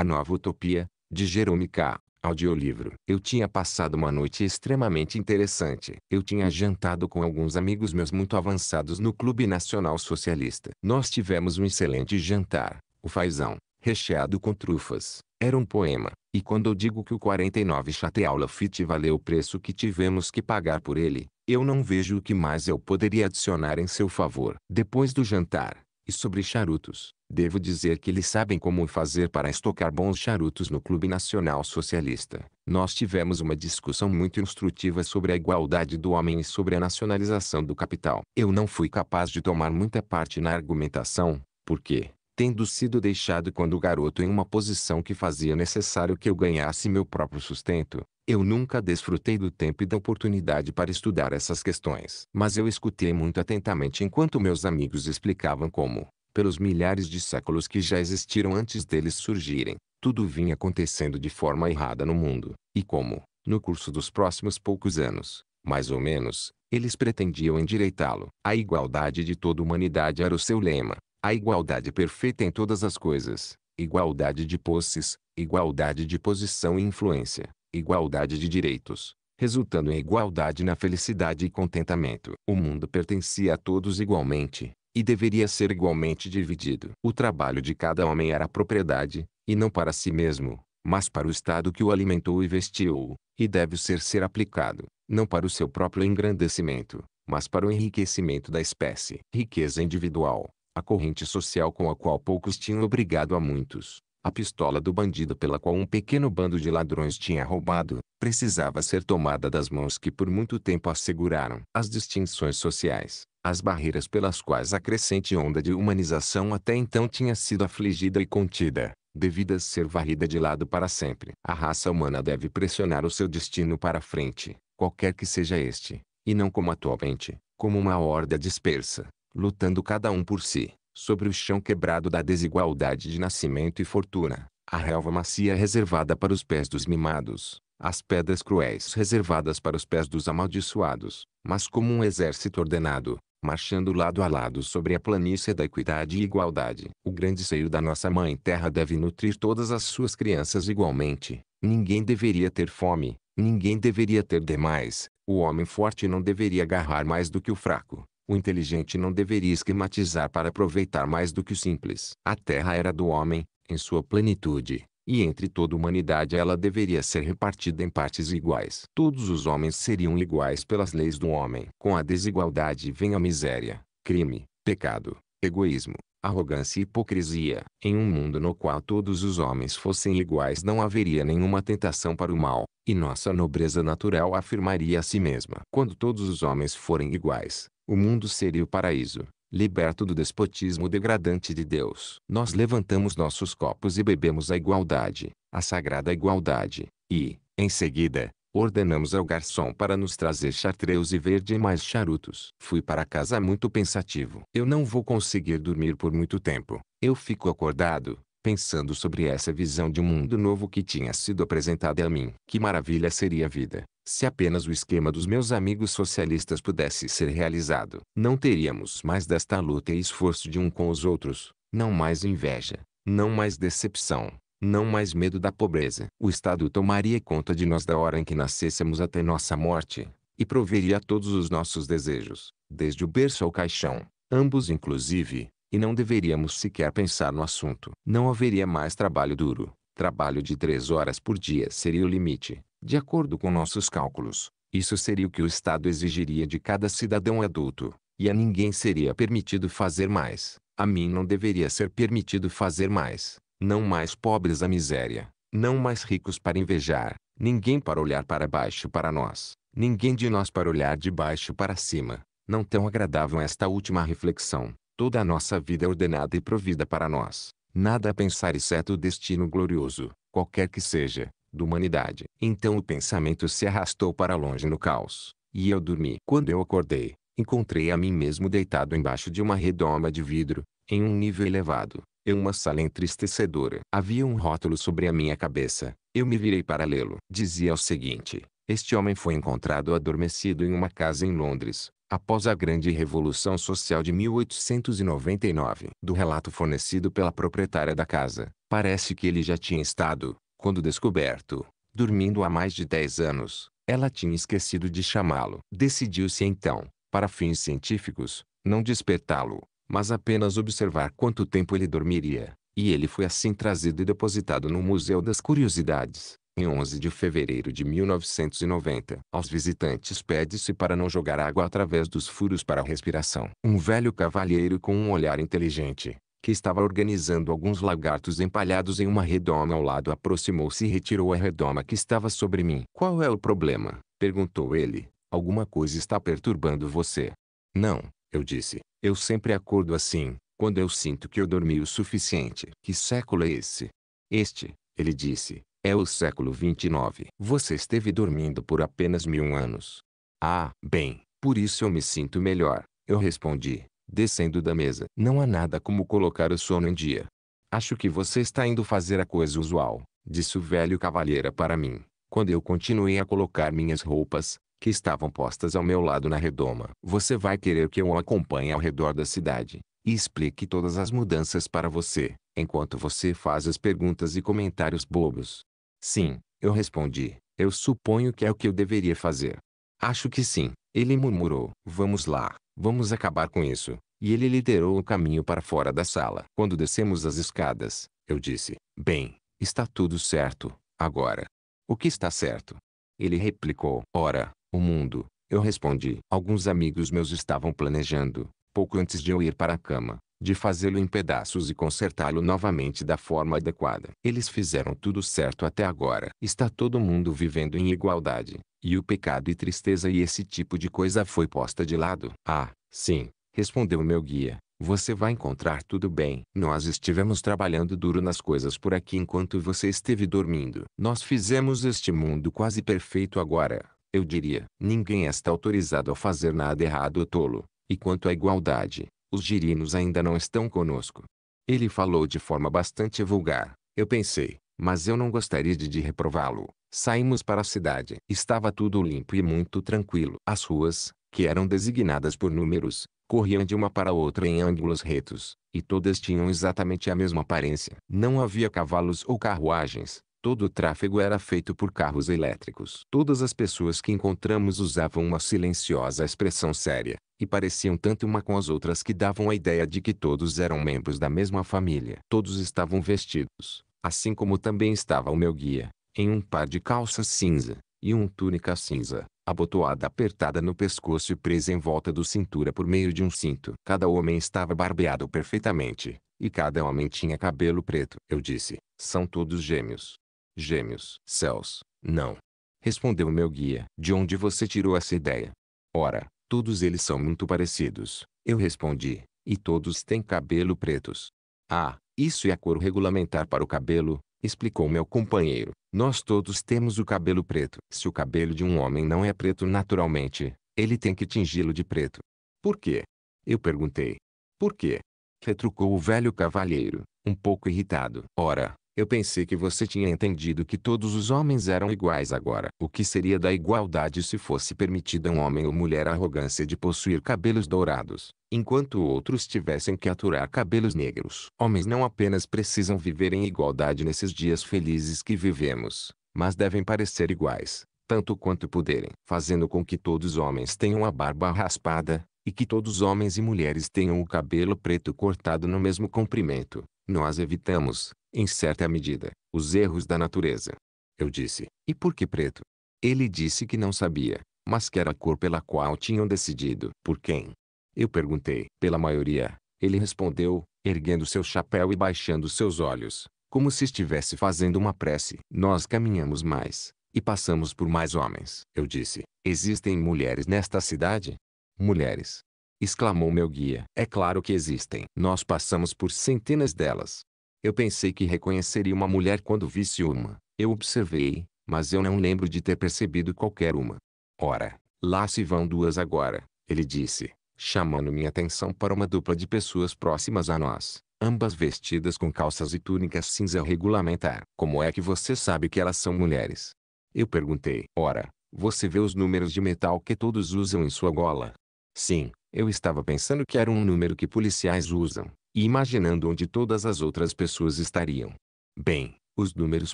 A Nova Utopia, de Jerome K. Audiolivro. Eu tinha passado uma noite extremamente interessante. Eu tinha jantado com alguns amigos meus muito avançados no Clube Nacional Socialista. Nós tivemos um excelente jantar. O fazão, recheado com trufas, era um poema. E quando eu digo que o 49 Chateau Lafitte valeu o preço que tivemos que pagar por ele, eu não vejo o que mais eu poderia adicionar em seu favor. Depois do jantar, e sobre charutos, devo dizer que eles sabem como fazer para estocar bons charutos no Clube Nacional Socialista. Nós tivemos uma discussão muito instrutiva sobre a igualdade do homem e sobre a nacionalização do capital. Eu não fui capaz de tomar muita parte na argumentação, porque, tendo sido deixado quando garoto em uma posição que fazia necessário que eu ganhasse meu próprio sustento, eu nunca desfrutei do tempo e da oportunidade para estudar essas questões. Mas eu escutei muito atentamente enquanto meus amigos explicavam como, pelos milhares de séculos que já existiram antes deles surgirem, tudo vinha acontecendo de forma errada no mundo, e como, no curso dos próximos poucos anos, mais ou menos, eles pretendiam endireitá-lo. A igualdade de toda a humanidade era o seu lema, a igualdade perfeita em todas as coisas, igualdade de posses, igualdade de posição e influência, igualdade de direitos, resultando em igualdade na felicidade e contentamento. O mundo pertencia a todos igualmente, e deveria ser igualmente dividido. O trabalho de cada homem era propriedade, e não para si mesmo, mas para o Estado que o alimentou e vestiu, e deve ser ser aplicado, não para o seu próprio engrandecimento, mas para o enriquecimento da espécie. Riqueza individual, a corrente social com a qual poucos tinham obrigado a muitos, a pistola do bandido pela qual um pequeno bando de ladrões tinha roubado, precisava ser tomada das mãos que por muito tempo asseguraram as distinções sociais, as barreiras pelas quais a crescente onda de humanização até então tinha sido afligida e contida, devida ser varrida de lado para sempre. A raça humana deve pressionar o seu destino para frente, qualquer que seja este, e não como atualmente, como uma horda dispersa, lutando cada um por si, sobre o chão quebrado da desigualdade de nascimento e fortuna, a relva macia reservada para os pés dos mimados, as pedras cruéis reservadas para os pés dos amaldiçoados, mas como um exército ordenado, marchando lado a lado sobre a planície da equidade e igualdade. O grande seio da nossa mãe terra deve nutrir todas as suas crianças igualmente. Ninguém deveria ter fome, ninguém deveria ter demais. O homem forte não deveria agarrar mais do que o fraco. O inteligente não deveria esquematizar para aproveitar mais do que o simples. A terra era do homem, em sua plenitude, e entre toda a humanidade ela deveria ser repartida em partes iguais. Todos os homens seriam iguais pelas leis do homem. Com a desigualdade vem a miséria, crime, pecado, egoísmo, arrogância e hipocrisia. Em um mundo no qual todos os homens fossem iguais não haveria nenhuma tentação para o mal, e nossa nobreza natural afirmaria a si mesma. Quando todos os homens forem iguais, o mundo seria o paraíso, liberto do despotismo degradante de Deus. Nós levantamos nossos copos e bebemos a igualdade, a sagrada igualdade, e, em seguida, ordenamos ao garçom para nos trazer chartreuse verde e mais charutos. Fui para casa muito pensativo. Eu não vou conseguir dormir por muito tempo. Eu fico acordado, pensando sobre essa visão de um mundo novo que tinha sido apresentada a mim. Que maravilha seria a vida, se apenas o esquema dos meus amigos socialistas pudesse ser realizado. Não teríamos mais desta luta e esforço de um com os outros, não mais inveja, não mais decepção, não mais medo da pobreza. O Estado tomaria conta de nós da hora em que nascêssemos até nossa morte, e proveria a todos os nossos desejos, desde o berço ao caixão, ambos inclusive, e não deveríamos sequer pensar no assunto. Não haveria mais trabalho duro. Trabalho de três horas por dia seria o limite, de acordo com nossos cálculos. Isso seria o que o Estado exigiria de cada cidadão adulto, e a ninguém seria permitido fazer mais. A mim não deveria ser permitido fazer mais. Não mais pobres à miséria, não mais ricos para invejar, ninguém para olhar para baixo para nós, ninguém de nós para olhar de baixo para cima. Não tão agradável esta última reflexão, Toda a nossa vida é ordenada e provida para nós. Nada a pensar exceto o destino glorioso, qualquer que seja, da humanidade. Então o pensamento se arrastou para longe no caos, e eu dormi. Quando eu acordei, encontrei a mim mesmo deitado embaixo de uma redoma de vidro, em um nível elevado, em uma sala entristecedora. Havia um rótulo sobre a minha cabeça. Eu me virei para lê-lo. Dizia o seguinte: Este homem foi encontrado adormecido em uma casa em Londres, após a Grande Revolução Social de 1899. Do relato fornecido pela proprietária da casa, parece que ele já tinha estado, quando descoberto, dormindo há mais de 10 anos. Ela tinha esquecido de chamá-lo. Decidiu-se então, para fins científicos, não despertá-lo, mas apenas observar quanto tempo ele dormiria. E ele foi assim trazido e depositado no Museu das Curiosidades. Em 11 de fevereiro de 1990, aos visitantes pede-se para não jogar água através dos furos para a respiração. Um velho cavalheiro com um olhar inteligente, que estava organizando alguns lagartos empalhados em uma redoma ao lado aproximou-se e retirou a redoma que estava sobre mim. Qual é o problema? Perguntou ele. Alguma coisa está perturbando você. Não, eu disse. Eu sempre acordo assim, quando eu sinto que eu dormi o suficiente. Que século é esse? Este, ele disse, é o século 29. Você esteve dormindo por apenas mil anos. Ah, bem, por isso eu me sinto melhor, eu respondi, descendo da mesa. Não há nada como colocar o sono em dia. Acho que você está indo fazer a coisa usual, disse o velho cavalheira para mim, quando eu continuei a colocar minhas roupas, que estavam postas ao meu lado na redoma. Você vai querer que eu o acompanhe ao redor da cidade, e explique todas as mudanças para você, enquanto você faz as perguntas e comentários bobos. Sim, eu respondi. Eu suponho que é o que eu deveria fazer. Acho que sim. Ele murmurou. Vamos lá, vamos acabar com isso. E ele liderou o caminho para fora da sala. Quando descemos as escadas, eu disse: Bem, está tudo certo, agora. O que está certo? Ele replicou: Ora, o mundo. Eu respondi: Alguns amigos meus estavam planejando, pouco antes de eu ir para a cama, de fazê-lo em pedaços e consertá-lo novamente da forma adequada. Eles fizeram tudo certo até agora. Está todo mundo vivendo em igualdade, e o pecado e tristeza e esse tipo de coisa foi posta de lado. Ah, sim, respondeu meu guia. Você vai encontrar tudo bem. Nós estivemos trabalhando duro nas coisas por aqui enquanto você esteve dormindo. Nós fizemos este mundo quase perfeito agora. Eu diria, ninguém está autorizado a fazer nada errado ou tolo. E quanto à igualdade, os girinos ainda não estão conosco. Ele falou de forma bastante vulgar. Eu pensei, mas eu não gostaria de, de reprová-lo. Saímos para a cidade. Estava tudo limpo e muito tranquilo. As ruas, que eram designadas por números, corriam de uma para outra em ângulos retos, e todas tinham exatamente a mesma aparência. Não havia cavalos ou carruagens, Todo o tráfego era feito por carros elétricos. Todas as pessoas que encontramos usavam uma silenciosa expressão séria, e pareciam tanto uma com as outras que davam a ideia de que todos eram membros da mesma família. Todos estavam vestidos, assim como também estava o meu guia, em um par de calças cinza, e um túnica cinza, abotoada apertada no pescoço e presa em volta do cintura por meio de um cinto. Cada homem estava barbeado perfeitamente, e cada homem tinha cabelo preto. Eu disse, são todos gêmeos. Gêmeos. Céus, não. Respondeu meu guia. De onde você tirou essa ideia? Ora, todos eles são muito parecidos. Eu respondi. E todos têm cabelo pretos. Ah, isso é a cor regulamentar para o cabelo, explicou meu companheiro. Nós todos temos o cabelo preto. Se o cabelo de um homem não é preto naturalmente, ele tem que tingi-lo de preto. Por quê? Eu perguntei. Por quê? Retrucou o velho cavalheiro, um pouco irritado. Ora, eu pensei que você tinha entendido que todos os homens eram iguais agora. O que seria da igualdade se fosse permitida a um homem ou mulher a arrogância de possuir cabelos dourados, enquanto outros tivessem que aturar cabelos negros? Homens não apenas precisam viver em igualdade nesses dias felizes que vivemos, mas devem parecer iguais, tanto quanto puderem, fazendo com que todos os homens tenham a barba raspada, e que todos os homens e mulheres tenham o cabelo preto cortado no mesmo comprimento. Nós evitamos, em certa medida, os erros da natureza. Eu disse, e por que preto? Ele disse que não sabia, mas que era a cor pela qual tinham decidido. Por quem? Eu perguntei, pela maioria. Ele respondeu, erguendo seu chapéu e baixando seus olhos, como se estivesse fazendo uma prece. Nós caminhamos mais, e passamos por mais homens. Eu disse, existem mulheres nesta cidade? Mulheres. Exclamou meu guia. É claro que existem. Nós passamos por centenas delas. Eu pensei que reconheceria uma mulher quando visse uma. Eu observei, mas eu não lembro de ter percebido qualquer uma. Ora, lá se vão duas agora, ele disse, chamando minha atenção para uma dupla de pessoas próximas a nós, ambas vestidas com calças e túnicas cinza regulamentar. Como é que você sabe que elas são mulheres? Eu perguntei. Ora, você vê os números de metal que todos usam em sua gola? Sim, eu estava pensando que era um número que policiais usam e imaginando onde todas as outras pessoas estariam. Bem, os números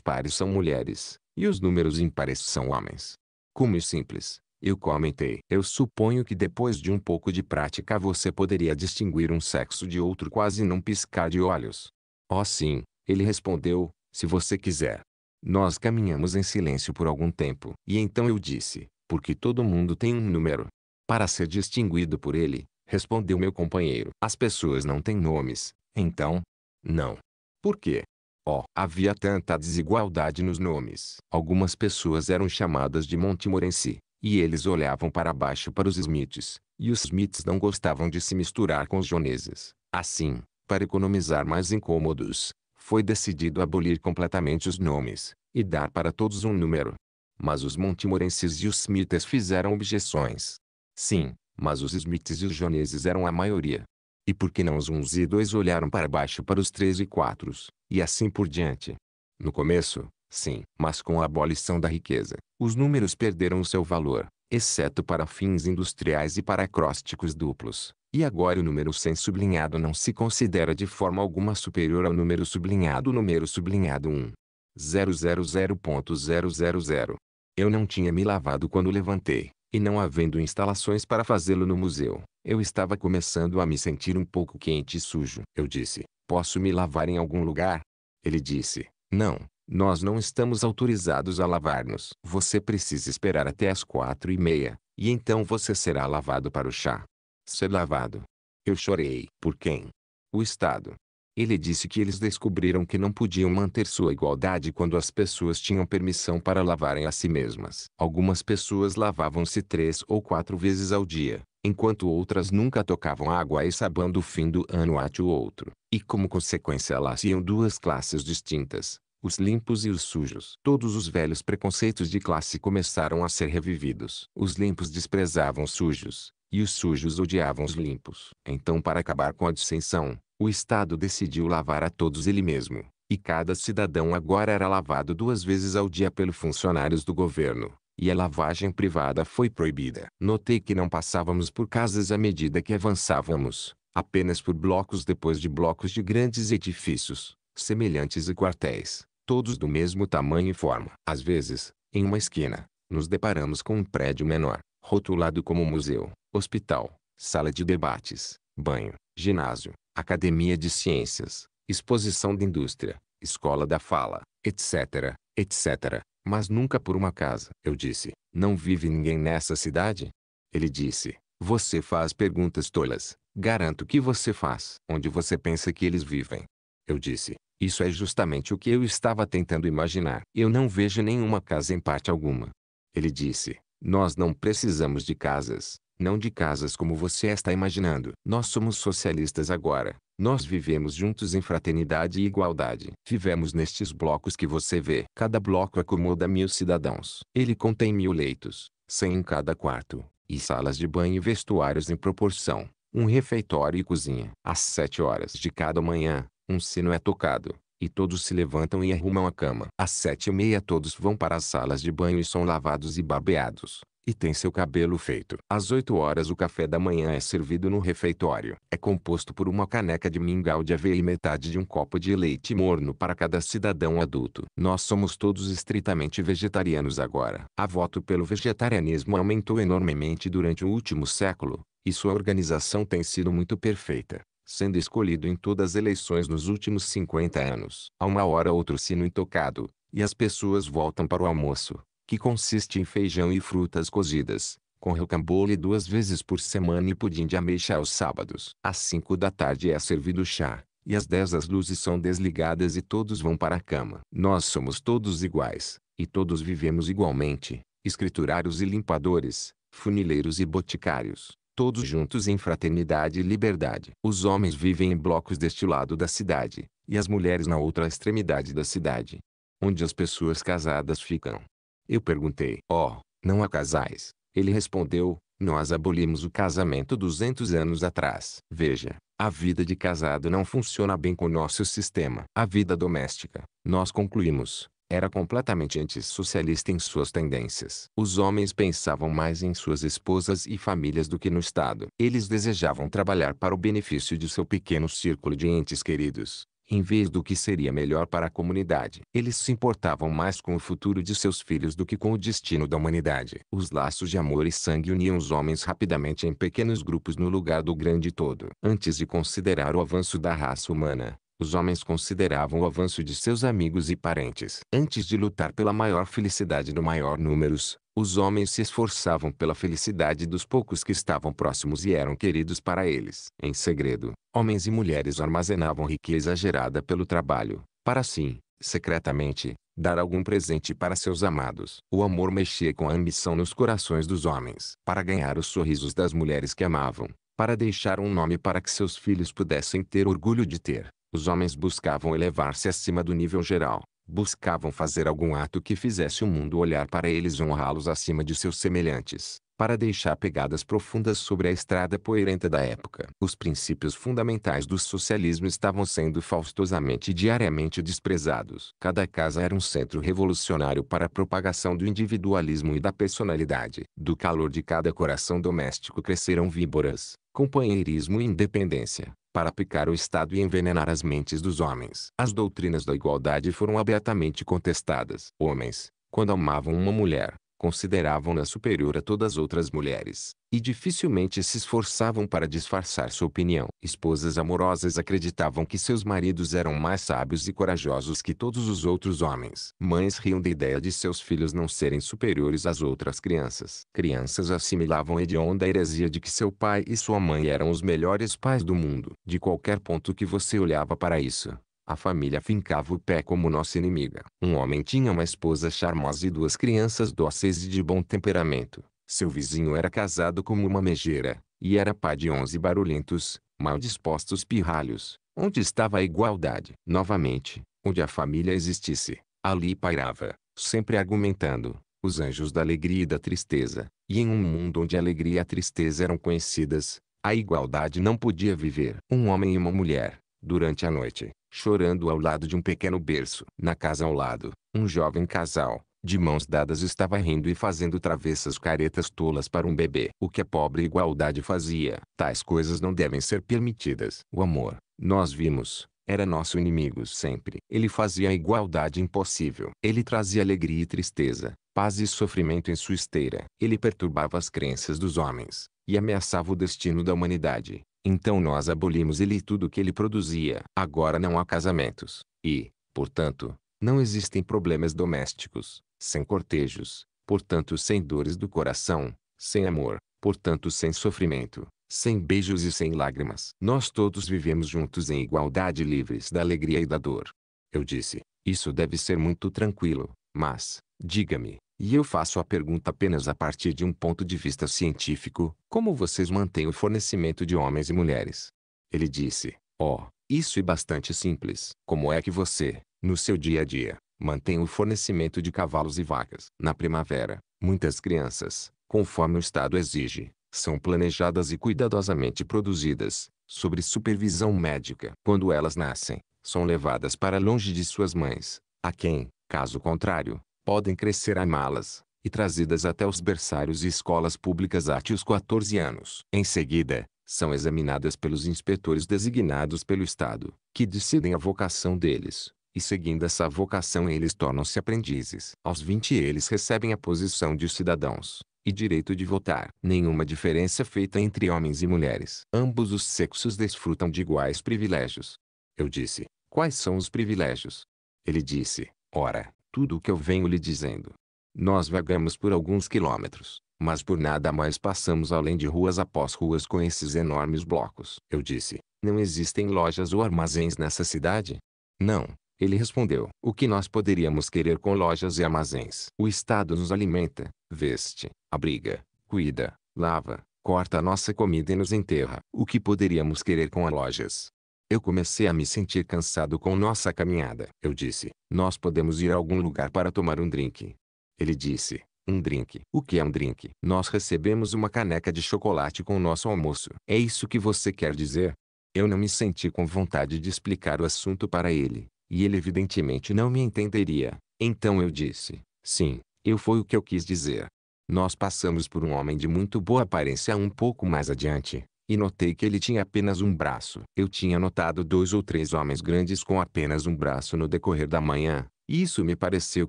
pares são mulheres, e os números impares são homens. Como é simples, eu comentei. Eu suponho que depois de um pouco de prática você poderia distinguir um sexo de outro quase não piscar de olhos. Oh sim, ele respondeu, se você quiser. Nós caminhamos em silêncio por algum tempo, e então eu disse, porque todo mundo tem um número. Para ser distinguido por ele, respondeu meu companheiro. As pessoas não têm nomes, então? Não. Por quê? Oh, havia tanta desigualdade nos nomes. Algumas pessoas eram chamadas de Montmorency, e eles olhavam para baixo para os Smiths, e os Smiths não gostavam de se misturar com os joneses. Assim, para economizar mais incômodos, foi decidido abolir completamente os nomes, e dar para todos um número. Mas os Montmorencies e os Smiths fizeram objeções. Sim, mas os Smiths e os Joneses eram a maioria. E por que não os uns e dois olharam para baixo para os três e quatros, e assim por diante? No começo, sim, mas com a abolição da riqueza, os números perderam o seu valor, exceto para fins industriais e para acrósticos duplos, e agora o número sem sublinhado não se considera de forma alguma superior ao número sublinhado número sublinhado 1. 000.000. Eu não tinha me lavado quando levantei e não havendo instalações para fazê-lo no museu, eu estava começando a me sentir um pouco quente e sujo. Eu disse, posso me lavar em algum lugar? Ele disse, não, nós não estamos autorizados a lavar-nos. Você precisa esperar até as quatro e meia, e então você será lavado para o chá. Ser lavado. Eu chorei. Por quem? O Estado. Ele disse que eles descobriram que não podiam manter sua igualdade quando as pessoas tinham permissão para lavarem a si mesmas. Algumas pessoas lavavam-se três ou quatro vezes ao dia, enquanto outras nunca tocavam água e sabão do fim do ano até o outro. E como consequência lá se iam duas classes distintas, os limpos e os sujos. Todos os velhos preconceitos de classe começaram a ser revividos. Os limpos desprezavam os sujos, e os sujos odiavam os limpos. Então para acabar com a dissensão, o Estado decidiu lavar a todos ele mesmo, e cada cidadão agora era lavado duas vezes ao dia pelos funcionários do governo, e a lavagem privada foi proibida. Notei que não passávamos por casas à medida que avançávamos, apenas por blocos depois de blocos de grandes edifícios, semelhantes a quartéis, todos do mesmo tamanho e forma. Às vezes, em uma esquina, nos deparamos com um prédio menor, rotulado como museu, hospital, sala de debates, banho, ginásio, Academia de Ciências, Exposição de Indústria, Escola da Fala, etc., etc. Mas nunca por uma casa. Eu disse, não vive ninguém nessa cidade? Ele disse, você faz perguntas tolas. Garanto que você faz. Onde você pensa que eles vivem? Eu disse, isso é justamente o que eu estava tentando imaginar. Eu não vejo nenhuma casa em parte alguma. Ele disse, nós não precisamos de casas não de casas como você está imaginando. Nós somos socialistas agora. Nós vivemos juntos em fraternidade e igualdade. Vivemos nestes blocos que você vê. Cada bloco acomoda mil cidadãos. Ele contém mil leitos, cem em cada quarto, e salas de banho e vestuários em proporção, um refeitório e cozinha. Às sete horas de cada manhã, um sino é tocado, e todos se levantam e arrumam a cama. Às sete e meia todos vão para as salas de banho e são lavados e barbeados e tem seu cabelo feito. Às 8 horas o café da manhã é servido no refeitório. É composto por uma caneca de mingau de aveia e metade de um copo de leite morno para cada cidadão adulto. Nós somos todos estritamente vegetarianos agora. A voto pelo vegetarianismo aumentou enormemente durante o último século, e sua organização tem sido muito perfeita sendo escolhido em todas as eleições nos últimos 50 anos. Há uma hora outro sino intocado, e as pessoas voltam para o almoço que consiste em feijão e frutas cozidas, com rocambole duas vezes por semana e pudim de ameixa aos sábados. Às 5 da tarde é servido chá, e às 10 as luzes são desligadas e todos vão para a cama. Nós somos todos iguais, e todos vivemos igualmente, escriturários e limpadores, funileiros e boticários, todos juntos em fraternidade e liberdade. Os homens vivem em blocos deste lado da cidade, e as mulheres na outra extremidade da cidade, onde as pessoas casadas ficam eu perguntei. Oh, não há casais. Ele respondeu, nós abolimos o casamento 200 anos atrás. Veja, a vida de casado não funciona bem com nosso sistema. A vida doméstica, nós concluímos, era completamente antissocialista em suas tendências. Os homens pensavam mais em suas esposas e famílias do que no Estado. Eles desejavam trabalhar para o benefício de seu pequeno círculo de entes queridos, em vez do que seria melhor para a comunidade. Eles se importavam mais com o futuro de seus filhos do que com o destino da humanidade. Os laços de amor e sangue uniam os homens rapidamente em pequenos grupos no lugar do grande todo. Antes de considerar o avanço da raça humana, os homens consideravam o avanço de seus amigos e parentes. Antes de lutar pela maior felicidade do maior números, os homens se esforçavam pela felicidade dos poucos que estavam próximos e eram queridos para eles. Em segredo, homens e mulheres armazenavam riqueza exagerada pelo trabalho, para assim, secretamente, dar algum presente para seus amados. O amor mexia com a ambição nos corações dos homens. Para ganhar os sorrisos das mulheres que amavam, para deixar um nome para que seus filhos pudessem ter orgulho de ter, os homens buscavam elevar-se acima do nível geral, buscavam fazer algum ato que fizesse o mundo olhar para eles e honrá-los acima de seus semelhantes, para deixar pegadas profundas sobre a estrada poeirenta da época. Os princípios fundamentais do socialismo estavam sendo faustosamente e diariamente desprezados. Cada casa era um centro revolucionário para a propagação do individualismo e da personalidade. Do calor de cada coração doméstico cresceram víboras, companheirismo e independência para picar o Estado e envenenar as mentes dos homens. As doutrinas da igualdade foram abertamente contestadas. Homens, quando amavam uma mulher, Consideravam-na superior a todas as outras mulheres, e dificilmente se esforçavam para disfarçar sua opinião. Esposas amorosas acreditavam que seus maridos eram mais sábios e corajosos que todos os outros homens. Mães riam da ideia de seus filhos não serem superiores às outras crianças. Crianças assimilavam a hedionda heresia de que seu pai e sua mãe eram os melhores pais do mundo. De qualquer ponto que você olhava para isso, a família fincava o pé como nossa inimiga. Um homem tinha uma esposa charmosa e duas crianças dóceis e de bom temperamento. Seu vizinho era casado como uma megeira, e era pai de onze barulhentos, mal dispostos pirralhos. Onde estava a igualdade? Novamente, onde a família existisse, ali pairava, sempre argumentando, os anjos da alegria e da tristeza. E em um mundo onde a alegria e a tristeza eram conhecidas, a igualdade não podia viver. Um homem e uma mulher, durante a noite, chorando ao lado de um pequeno berço. Na casa ao lado, um jovem casal, de mãos dadas estava rindo e fazendo travessas caretas tolas para um bebê. O que a pobre igualdade fazia. Tais coisas não devem ser permitidas. O amor, nós vimos, era nosso inimigo sempre. Ele fazia a igualdade impossível. Ele trazia alegria e tristeza, paz e sofrimento em sua esteira. Ele perturbava as crenças dos homens, e ameaçava o destino da humanidade. Então nós abolimos ele e tudo o que ele produzia. Agora não há casamentos. E, portanto, não existem problemas domésticos, sem cortejos, portanto sem dores do coração, sem amor, portanto sem sofrimento, sem beijos e sem lágrimas. Nós todos vivemos juntos em igualdade livres da alegria e da dor. Eu disse, isso deve ser muito tranquilo, mas, diga-me, e eu faço a pergunta apenas a partir de um ponto de vista científico: como vocês mantêm o fornecimento de homens e mulheres? Ele disse: Ó, oh, isso é bastante simples. Como é que você, no seu dia a dia, mantém o fornecimento de cavalos e vacas? Na primavera, muitas crianças, conforme o Estado exige, são planejadas e cuidadosamente produzidas, sobre supervisão médica. Quando elas nascem, são levadas para longe de suas mães, a quem, caso contrário, podem crescer a malas, e trazidas até os berçários e escolas públicas até os 14 anos. Em seguida, são examinadas pelos inspetores designados pelo Estado, que decidem a vocação deles, e seguindo essa vocação eles tornam-se aprendizes. Aos 20 eles recebem a posição de cidadãos, e direito de votar. Nenhuma diferença feita entre homens e mulheres. Ambos os sexos desfrutam de iguais privilégios. Eu disse, quais são os privilégios? Ele disse, ora, tudo o que eu venho lhe dizendo. Nós vagamos por alguns quilômetros, mas por nada mais passamos além de ruas após ruas com esses enormes blocos. Eu disse, não existem lojas ou armazéns nessa cidade? Não, ele respondeu. O que nós poderíamos querer com lojas e armazéns? O Estado nos alimenta, veste, abriga, cuida, lava, corta a nossa comida e nos enterra. O que poderíamos querer com as lojas? Eu comecei a me sentir cansado com nossa caminhada. Eu disse, nós podemos ir a algum lugar para tomar um drink. Ele disse, um drink. O que é um drink? Nós recebemos uma caneca de chocolate com o nosso almoço. É isso que você quer dizer? Eu não me senti com vontade de explicar o assunto para ele, e ele evidentemente não me entenderia. Então eu disse, sim, eu foi o que eu quis dizer. Nós passamos por um homem de muito boa aparência um pouco mais adiante, e notei que ele tinha apenas um braço. Eu tinha notado dois ou três homens grandes com apenas um braço no decorrer da manhã, e isso me pareceu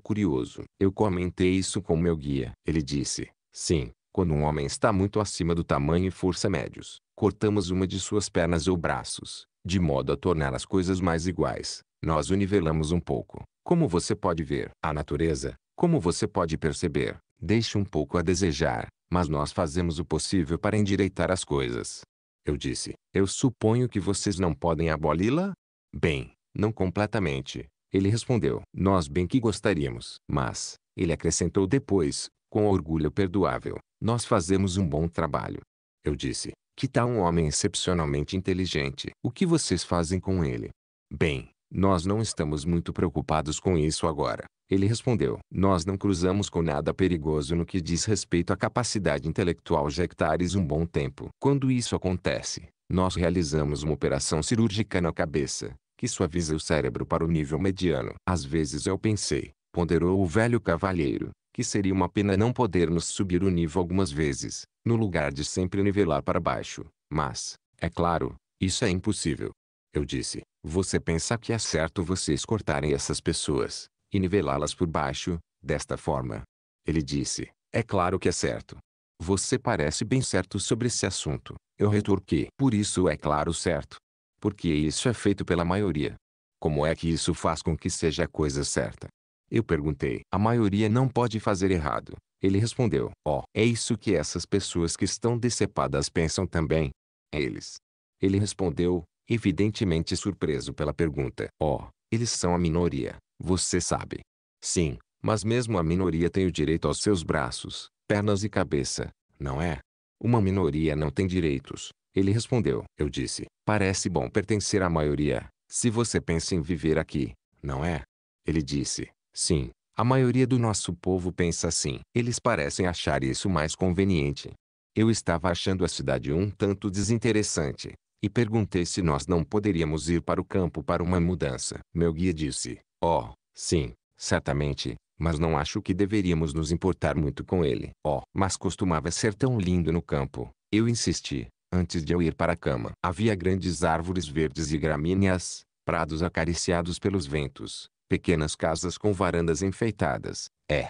curioso. Eu comentei isso com meu guia. Ele disse: Sim, quando um homem está muito acima do tamanho e força médios, cortamos uma de suas pernas ou braços, de modo a tornar as coisas mais iguais. Nós o nivelamos um pouco. Como você pode ver, a natureza, como você pode perceber, deixa um pouco a desejar, mas nós fazemos o possível para endireitar as coisas. Eu disse, eu suponho que vocês não podem aboli-la? Bem, não completamente. Ele respondeu, nós bem que gostaríamos. Mas, ele acrescentou depois, com orgulho perdoável, nós fazemos um bom trabalho. Eu disse, que tal um homem excepcionalmente inteligente? O que vocês fazem com ele? Bem, nós não estamos muito preocupados com isso agora. Ele respondeu. Nós não cruzamos com nada perigoso no que diz respeito à capacidade intelectual de hectares um bom tempo. Quando isso acontece, nós realizamos uma operação cirúrgica na cabeça, que suaviza o cérebro para o nível mediano. Às vezes eu pensei, ponderou o velho cavalheiro, que seria uma pena não podermos subir o nível algumas vezes, no lugar de sempre nivelar para baixo. Mas, é claro, isso é impossível. Eu disse, você pensa que é certo vocês cortarem essas pessoas, e nivelá-las por baixo, desta forma? Ele disse, é claro que é certo. Você parece bem certo sobre esse assunto. Eu retorqui, por isso é claro certo. Porque isso é feito pela maioria. Como é que isso faz com que seja a coisa certa? Eu perguntei. A maioria não pode fazer errado. Ele respondeu. Ó, oh, é isso que essas pessoas que estão decepadas pensam também. Eles. Ele respondeu evidentemente surpreso pela pergunta. Oh, eles são a minoria, você sabe. Sim, mas mesmo a minoria tem o direito aos seus braços, pernas e cabeça, não é? Uma minoria não tem direitos. Ele respondeu. Eu disse, parece bom pertencer à maioria, se você pensa em viver aqui, não é? Ele disse, sim, a maioria do nosso povo pensa assim. Eles parecem achar isso mais conveniente. Eu estava achando a cidade um tanto desinteressante, e perguntei se nós não poderíamos ir para o campo para uma mudança. Meu guia disse: Oh, sim, certamente, mas não acho que deveríamos nos importar muito com ele. Oh, mas costumava ser tão lindo no campo. Eu insisti, antes de eu ir para a cama. Havia grandes árvores verdes e gramíneas, prados acariciados pelos ventos, pequenas casas com varandas enfeitadas. É.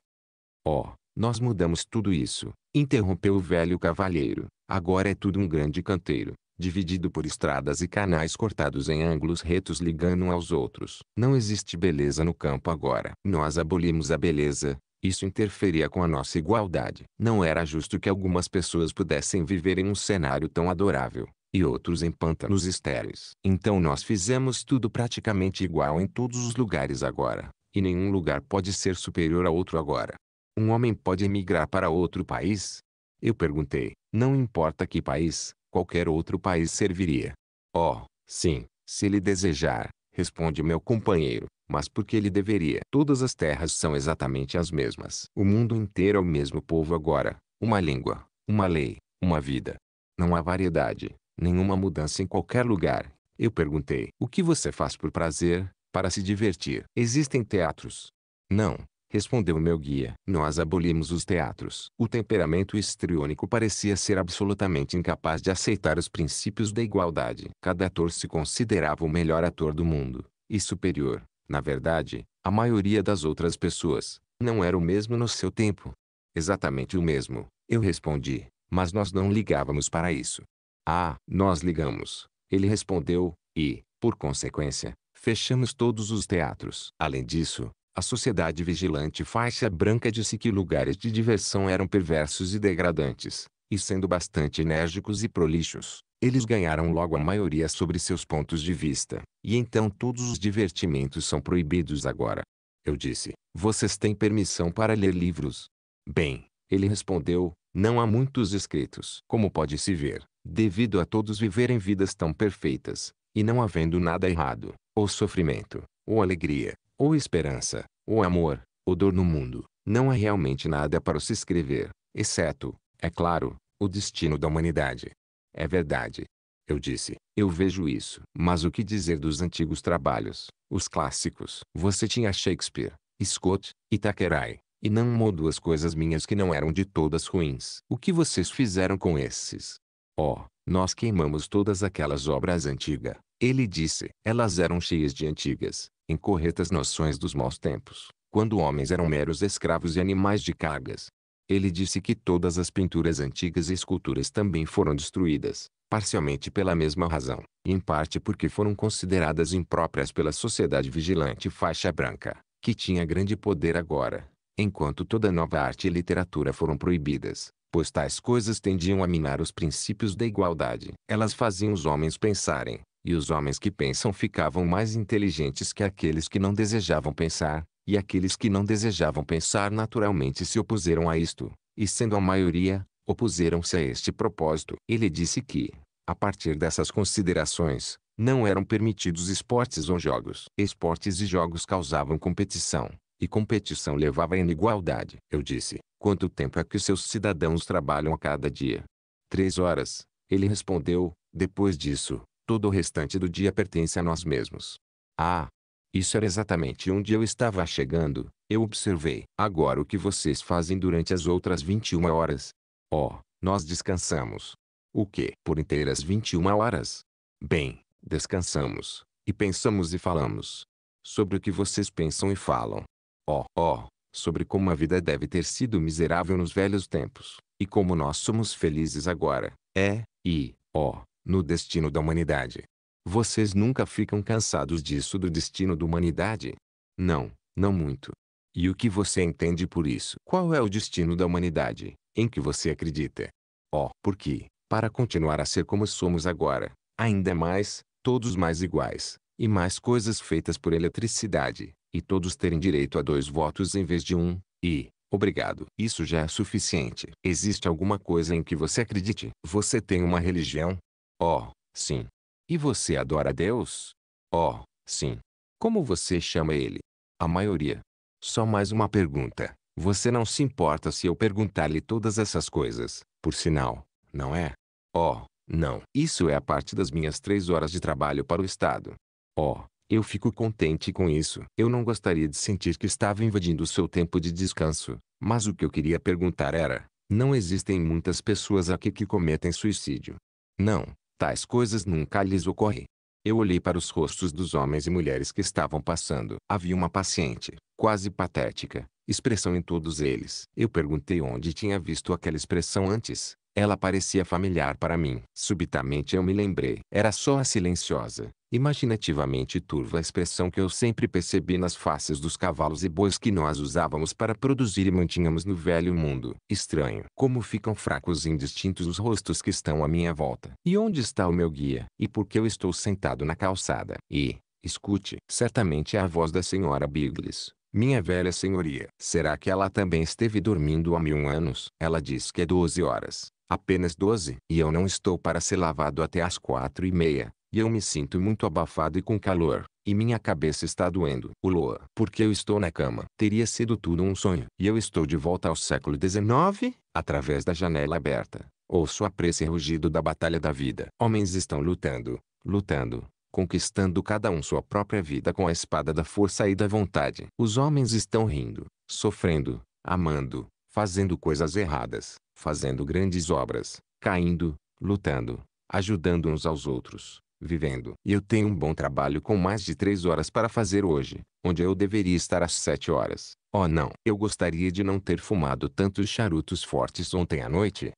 Oh, nós mudamos tudo isso, interrompeu o velho cavalheiro. Agora é tudo um grande canteiro dividido por estradas e canais cortados em ângulos retos ligando aos outros. Não existe beleza no campo agora. Nós abolimos a beleza, isso interferia com a nossa igualdade. Não era justo que algumas pessoas pudessem viver em um cenário tão adorável, e outros em pântanos estéreis. Então nós fizemos tudo praticamente igual em todos os lugares agora, e nenhum lugar pode ser superior a outro agora. Um homem pode emigrar para outro país? Eu perguntei, não importa que país, qualquer outro país serviria. Oh, sim, se ele desejar, responde meu companheiro, mas por que ele deveria. Todas as terras são exatamente as mesmas. O mundo inteiro é o mesmo povo agora, uma língua, uma lei, uma vida. Não há variedade, nenhuma mudança em qualquer lugar. Eu perguntei, o que você faz por prazer, para se divertir? Existem teatros? Não, respondeu meu guia. Nós abolimos os teatros. O temperamento histriônico parecia ser absolutamente incapaz de aceitar os princípios da igualdade. Cada ator se considerava o melhor ator do mundo, e superior, na verdade, à maioria das outras pessoas. Não era o mesmo no seu tempo. Exatamente o mesmo, eu respondi, mas nós não ligávamos para isso. Ah, nós ligamos, ele respondeu, e, por consequência, fechamos todos os teatros. Além disso, a sociedade vigilante faixa branca disse que lugares de diversão eram perversos e degradantes, e sendo bastante enérgicos e prolixos, eles ganharam logo a maioria sobre seus pontos de vista, e então todos os divertimentos são proibidos agora. Eu disse, vocês têm permissão para ler livros? Bem, ele respondeu, não há muitos escritos, como pode-se ver, devido a todos viverem vidas tão perfeitas, e não havendo nada errado, ou sofrimento, ou alegria, ou esperança, ou amor, ou dor no mundo, não há é realmente nada para se escrever, exceto, é claro, o destino da humanidade. É verdade. Eu disse, eu vejo isso. Mas o que dizer dos antigos trabalhos, os clássicos? Você tinha Shakespeare, Scott e Thackeray, e não uma ou duas coisas minhas que não eram de todas ruins. O que vocês fizeram com esses? Oh, nós queimamos todas aquelas obras antigas. Ele disse, elas eram cheias de antigas, incorretas noções dos maus tempos, quando homens eram meros escravos e animais de cargas. Ele disse que todas as pinturas antigas e esculturas também foram destruídas, parcialmente pela mesma razão, e em parte porque foram consideradas impróprias pela sociedade vigilante faixa branca, que tinha grande poder agora, enquanto toda nova arte e literatura foram proibidas, pois tais coisas tendiam a minar os princípios da igualdade. Elas faziam os homens pensarem, e os homens que pensam ficavam mais inteligentes que aqueles que não desejavam pensar, e aqueles que não desejavam pensar naturalmente se opuseram a isto, e sendo a maioria, opuseram-se a este propósito. Ele disse que, a partir dessas considerações, não eram permitidos esportes ou jogos. Esportes e jogos causavam competição, e competição levava à inigualdade. Eu disse, quanto tempo é que seus cidadãos trabalham a cada dia? Três horas. Ele respondeu, depois disso, Todo o restante do dia pertence a nós mesmos. Ah! Isso era exatamente onde eu estava chegando. Eu observei. Agora o que vocês fazem durante as outras 21 horas? Oh, nós descansamos. O que? Por inteiras 21 horas? Bem, descansamos. E pensamos e falamos. Sobre o que vocês pensam e falam. Oh, oh, sobre como a vida deve ter sido miserável nos velhos tempos. E como nós somos felizes agora. É, e, oh, no destino da humanidade. Vocês nunca ficam cansados disso do destino da humanidade? Não, não muito. E o que você entende por isso? Qual é o destino da humanidade, em que você acredita? Oh, porque, para continuar a ser como somos agora, ainda mais, todos mais iguais, e mais coisas feitas por eletricidade, e todos terem direito a dois votos em vez de um, e, obrigado, isso já é suficiente. Existe alguma coisa em que você acredite? Você tem uma religião? Oh, sim. E você adora Deus? Oh, sim. Como você chama ele? A maioria. Só mais uma pergunta. Você não se importa se eu perguntar-lhe todas essas coisas, por sinal, não é? Oh, não. Isso é a parte das minhas três horas de trabalho para o Estado. Oh, eu fico contente com isso. Eu não gostaria de sentir que estava invadindo o seu tempo de descanso, mas o que eu queria perguntar era: não existem muitas pessoas aqui que cometem suicídio? Não, Tais coisas nunca lhes ocorrem. Eu olhei para os rostos dos homens e mulheres que estavam passando. Havia uma paciente, quase patética, expressão em todos eles. Eu perguntei onde tinha visto aquela expressão antes. Ela parecia familiar para mim. Subitamente eu me lembrei. Era só a silenciosa, imaginativamente turva a expressão que eu sempre percebi nas faces dos cavalos e bois que nós usávamos para produzir e mantínhamos no velho mundo. Estranho. Como ficam fracos e indistintos os rostos que estão à minha volta. E onde está o meu guia? E por que eu estou sentado na calçada? E, escute, certamente é a voz da senhora Bigles. Minha velha senhoria, será que ela também esteve dormindo há mil anos? Ela diz que é 12 horas. Apenas 12. E eu não estou para ser lavado até às quatro e meia. E eu me sinto muito abafado e com calor. E minha cabeça está doendo. O Loa. Porque eu estou na cama. Teria sido tudo um sonho. E eu estou de volta ao século XIX, através da janela aberta. Ouço a pressa e rugido da batalha da vida. Homens estão lutando, lutando, conquistando cada um sua própria vida com a espada da força e da vontade. Os homens estão rindo, sofrendo, amando, fazendo coisas erradas, fazendo grandes obras, caindo, lutando, ajudando uns aos outros, vivendo. Eu tenho um bom trabalho com mais de três horas para fazer hoje, onde eu deveria estar às sete horas. Oh não! Eu gostaria de não ter fumado tantos charutos fortes ontem à noite,